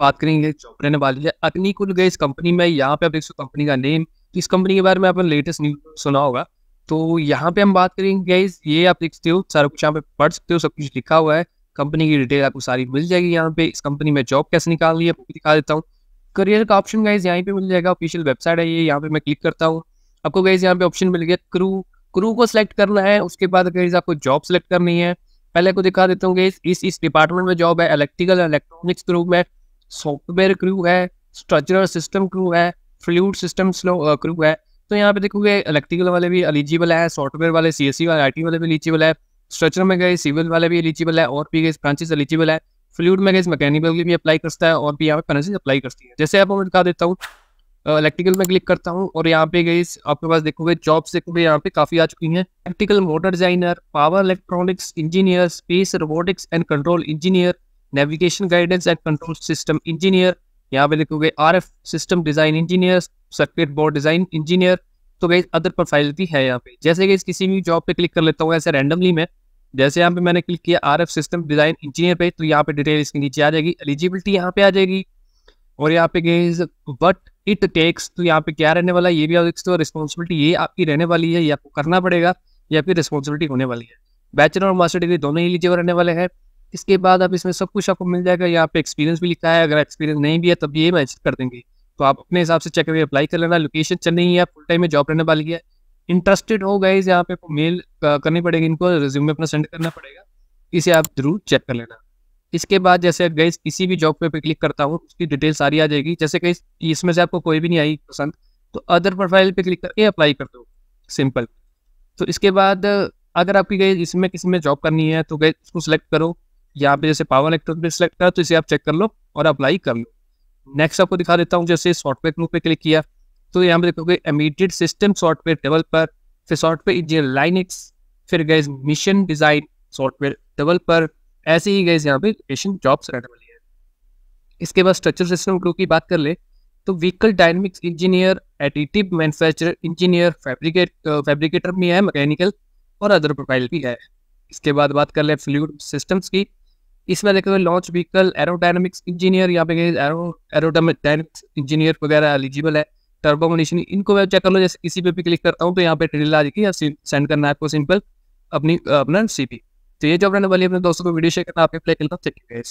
बात करेंगे रहने वाली है अग्निकुल गए इस कंपनी में यहाँ पे आप देख सकते हो कंपनी का नेम इस कंपनी के बारे में आपने लेटेस्ट न्यूज सुना होगा तो यहाँ पे हम बात करेंगे ये आप देख सकते हो सारा कुछ यहाँ पे पढ़ सकते हो सब कुछ लिखा हुआ है कंपनी की डिटेल आपको सारी मिल जाएगी यहाँ पे इस कंपनी में जॉब कैसे निकाल रही है आपको दिखा देता हूँ करियर का ऑप्शन गाइज यहाँ पे मिल जाएगा ऑफिशियल वेबसाइट है ये यहाँ पे मैं क्लिक करता हूँ आपको गाइज यहाँ पे ऑप्शन मिल गया क्रू क्रू को सिलेक्ट करना है उसके बाद गाइज आपको जॉब सेलेक्ट करनी है पहले आपको दिखा देता हूँ गाइज इस इस डिपार्टमेंट में जॉब है इलेक्ट्रिकल इलेक्ट्रॉनिक्स क्रू में सॉफ्टवेयर क्रू है स्ट्रक्चरल सिस्टम क्रू है फ्लूड सिस्टम क्रू है तो यहाँ पे देखोगे इलेक्ट्रिकल वाले भी एलिजिबल है सॉफ्टवेयर वाले सी एस सी वाले आई वाले भी एलिजिबल है स्ट्रक्चर में गए सिविल वाले भी एलिजिबल है और भी गए ब्रांचेस एलिजिबल है फ्लूड में गए मैकेनिकल की भी अप्लाई करता है और भी यहाँ पे ब्रांचेस अप्लाई करती है जैसे आप मैं बता देता हूँ इलेक्ट्रिकल uh, में क्लिक करता हूँ और यहाँ पे गई आपके पास देखोगे जॉब्स देखोगे यहाँ पे काफी आ चुकी हैं electrical motor designer power electronics engineer space robotics and control engineer navigation guidance and control system engineer यहाँ पे लिखोगे R F system design engineer circuit board design engineer तो गई अदर प्रोफाइल भी है यहाँ पे जैसे कि किसी भी जॉब पे क्लिक कर लेता हूँ ऐसे रैंडमली मैं जैसे यहाँ पे मैंने क्लिक किया R F system design engineer पे तो यहाँ पे डिटेल इसके नीचे आ जाएगी एलिजिबिलिटी यहाँ पे आ जाएगी और यहाँ पे गई बट इट टेक्स तो यहाँ पे क्या रहने वाला है ये भी आप रिस्पॉन्सिबिलिटी ये आपकी रहने वाली है ये आपको करना पड़ेगा या फिर रिस्पॉन्सिबिलिटी होने वाली है बैचलर और मास्टर डिग्री दोनों ही एलिजिबल रहने वाले हैं इसके बाद आप इसमें सब कुछ आपको मिल जाएगा यहाँ पे एक्सपीरियंस भी लिखा है अगर एक्सपीरियंस नहीं भी है तब ये मैच कर देंगे तो आप अपने हिसाब से चेक करके अप्लाई कर लेना लोकेशन चेन्नई है फुल टाइम में जॉब रहने वाली है इंटरेस्टेड हो गए यहाँ पे मेल करनी पड़ेगी इनको रिज्यूम अपना सेंड करना पड़ेगा इसे आप जरूर चेक कर लेना इसके बाद जैसे गई किसी भी जॉब पे, पे क्लिक करता हूँ उसकी डिटेल सारी आ जाएगी जैसे कहीं इसमें से आपको कोई भी नहीं आई पसंद तो अदर प्रोफाइल पे क्लिक करके अप्लाई कर दो सिंपल तो इसके बाद अगर आपकी गई इसमें किसी में जॉब करनी है तो गई उसको सिलेक्ट करो यहाँ पे जैसे पावर इलेक्ट्रॉन पे सिलेक्ट कर तो इसे आप चेक कर लो और अप्लाई कर लो नेक्स्ट आपको दिखा देता हूँ जैसे सॉफ्टवेयर ग्रुप पे क्लिक किया तो यहाँ पे देखोगे इमीडिएट सिस्टम सॉफ्टवेयर डेवलपर फिर सॉफ्टवेयर इंजीनियर लाइनिक्स फिर गए मिशन डिजाइन सॉफ्टवेयर डेवलपर ऐसे ही गए यहाँ पे मिशन जॉब्स रहने वाली है इसके बाद स्ट्रक्चर सिस्टम ग्रुप की बात कर ले तो vehicle dynamics engineer additive manufacturer engineer fabricate fabricator भी है मैकेनिकल और अदर प्रोफाइल भी है इसके बाद बात कर ले फ्लूड सिस्टम्स की इसमें देखो लॉन्च व्हीकल एरोडायनामिक्स इंजीनियर यहाँ पे एरो एरोडायनामिक्स इंजीनियर वगैरह एलिजिबल है टर्बोमोनेशन इनको मैं चेक कर लो जैसे किसी पे भी क्लिक करता हूँ तो यहाँ पे ट्रेल आ जाएगी सेंड करना है आपको सिंपल अपनी अपना सीपी तो ये जब रहने वाली अपने दोस्तों को वीडियो शेयर करना आपके प्ले करता हूँ